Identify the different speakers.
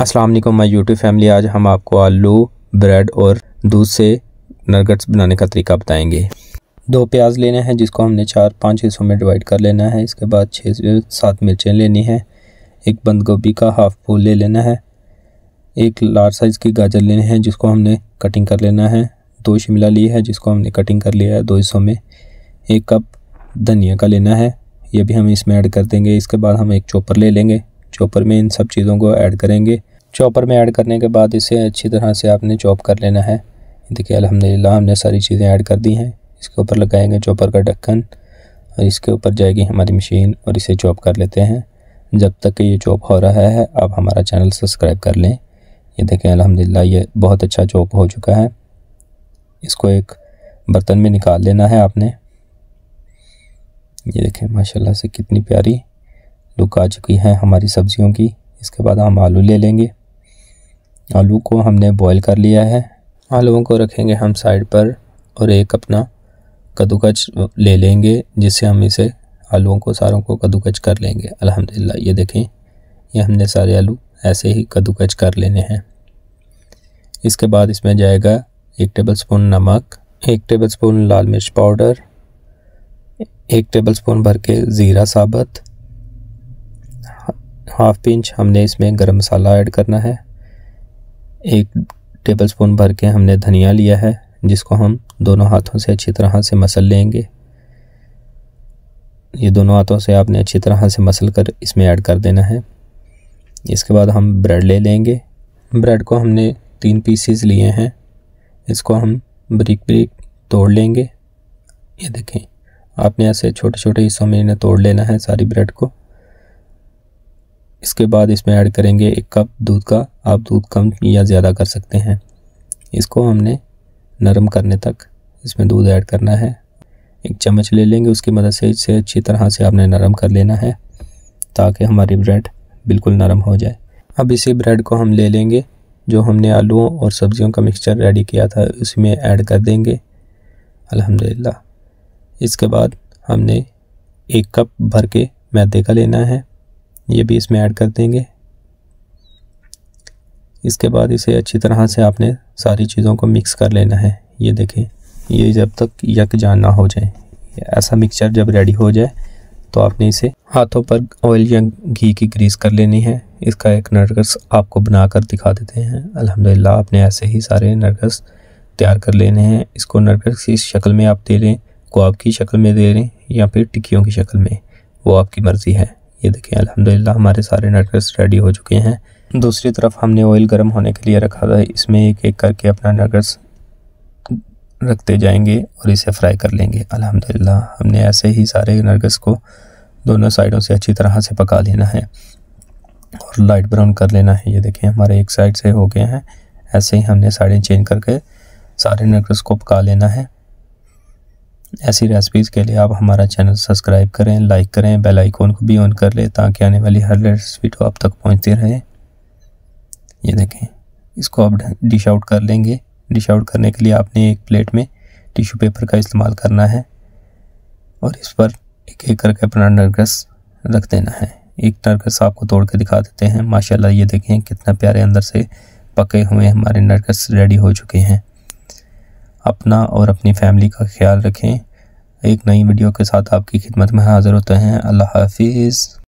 Speaker 1: अस्सलाम वालेकुम my YouTube family आज हम आपको आलू ब्रेड और दूध से नगट्स बनाने का तरीका बताएंगे दो प्याज लेना है जिसको हमने चार पाँच हिस्सों में डिवाइड कर लेना है इसके बाद छः से सात मिर्चें लेनी है एक बंद गोभी का हाफ फूल ले लेना है एक लार्ज साइज़ की गाजर लेनी है जिसको हमने कटिंग कर लेना है दो शिमला ली है जिसको हमने कटिंग कर लिया है दो हिस्सों में एक कप धनिया का लेना है ये भी हम इसमें ऐड कर देंगे इसके बाद हम एक चॉपर ले लेंगे चॉपर में इन सब चीज़ों को ऐड करेंगे चॉपर में ऐड करने के बाद इसे अच्छी तरह से आपने चॉप कर लेना है देखिए अलहमदिल्ला हमने सारी चीज़ें ऐड कर दी हैं इसके ऊपर लगाएंगे चॉपर का ढक्कन और इसके ऊपर जाएगी हमारी मशीन और इसे चॉप कर लेते हैं जब तक कि ये चॉप हो रहा है आप हमारा चैनल सब्सक्राइब कर लें ये देखें अलहमदिल्ला ये बहुत अच्छा चॉप हो चुका है इसको एक बर्तन में निकाल लेना है आपने ये देखें माशाल्लाह से कितनी प्यारी लुक आ चुकी है हमारी सब्जियों की इसके बाद हम आलू ले लेंगे आलू को हमने बॉईल कर लिया है आलूओं को रखेंगे हम साइड पर और एक अपना कद्दूकच ले लेंगे जिससे हम इसे आलूओं को सारों को कद्दूकच कर लेंगे अल्हम्दुलिल्लाह ये देखें ये हमने सारे आलू ऐसे ही कद्दूकच कर लेने हैं इसके बाद इसमें जाएगा एक स्पून नमक एक स्पून लाल मिर्च पाउडर एक स्पून भर के ज़ीरा साबत हाफ़ पिंच हमने इसमें गरम मसाला ऐड करना है एक टेबल स्पून भर के हमने धनिया लिया है जिसको हम दोनों हाथों से अच्छी तरह से मसल लेंगे ये दोनों हाथों से आपने अच्छी तरह से मसल कर इसमें ऐड कर देना है इसके बाद हम ब्रेड ले लेंगे ब्रेड को हमने तीन पीसीस लिए हैं इसको हम ब्रिक ब्रिक तोड़ लेंगे ये देखें आपने ऐसे छोटे छोटे हिस्सों में इन्हें तोड़ लेना है सारी ब्रेड को इसके बाद इसमें ऐड करेंगे एक कप दूध का आप दूध कम या ज़्यादा कर सकते हैं इसको हमने नरम करने तक इसमें दूध ऐड करना है एक चम्मच ले लेंगे उसकी मदद से इसे अच्छी तरह से आपने नरम कर लेना है ताकि हमारी ब्रेड बिल्कुल नरम हो जाए अब इसी ब्रेड को हम ले लेंगे जो हमने आलूओं और सब्ज़ियों का मिक्सचर रेडी किया था उसमें ऐड कर देंगे अल्हम्दुलिल्लाह इसके बाद हमने एक कप भर के मैदे का लेना है ये भी इसमें ऐड कर देंगे इसके बाद इसे अच्छी तरह से आपने सारी चीज़ों को मिक्स कर लेना है ये देखें ये जब तक यक जान ना हो जाए ऐसा मिक्सचर जब रेडी हो जाए तो आपने इसे हाथों पर ऑयल या घी की ग्रीस कर लेनी है इसका एक नरगस आपको बना कर दिखा देते हैं अल्हम्दुलिल्लाह आपने ऐसे ही सारे नरगस तैयार कर लेने हैं इसको नरगस की शक्ल में आप दे लें गुआब की शक्ल में दे लें या फिर टिक्कियों की शक्ल में वो आपकी मर्ज़ी है ये देखिए अल्हम्दुलिल्लाह हमारे सारे नटकस रेडी हो चुके हैं दूसरी तरफ हमने ऑयल गर्म होने के लिए रखा था इसमें एक एक करके अपना नटकस रखते जाएंगे और इसे फ्राई कर लेंगे अल्हम्दुलिल्लाह हमने ऐसे ही सारे नटकस को दोनों साइडों से अच्छी तरह से पका लेना है और लाइट ब्राउन कर लेना है ये देखें हमारे एक साइड से हो गए हैं ऐसे ही हमने साइडें चेंज करके सारे नटकस को पका लेना है ऐसी रेसिपीज़ के लिए आप हमारा चैनल सब्सक्राइब करें लाइक करें बेल आइकॉन को भी ऑन कर लें ताकि आने वाली हर रेसिपी आप तक पहुंचती रहे ये देखें इसको आप डिश आउट कर लेंगे डिश आउट करने के लिए आपने एक प्लेट में टिशू पेपर का इस्तेमाल करना है और इस पर एक एक करके अपना नरगस रख देना है एक नरगस आपको तोड़ के दिखा देते हैं माशाल्लाह ये देखें कितना प्यारे अंदर से पके हुए हमारे नरगस रेडी हो चुके हैं अपना और अपनी फैमिली का ख्याल रखें एक नई वीडियो के साथ आपकी खिदमत में हाज़िर होते हैं अल्लाह हाफिज़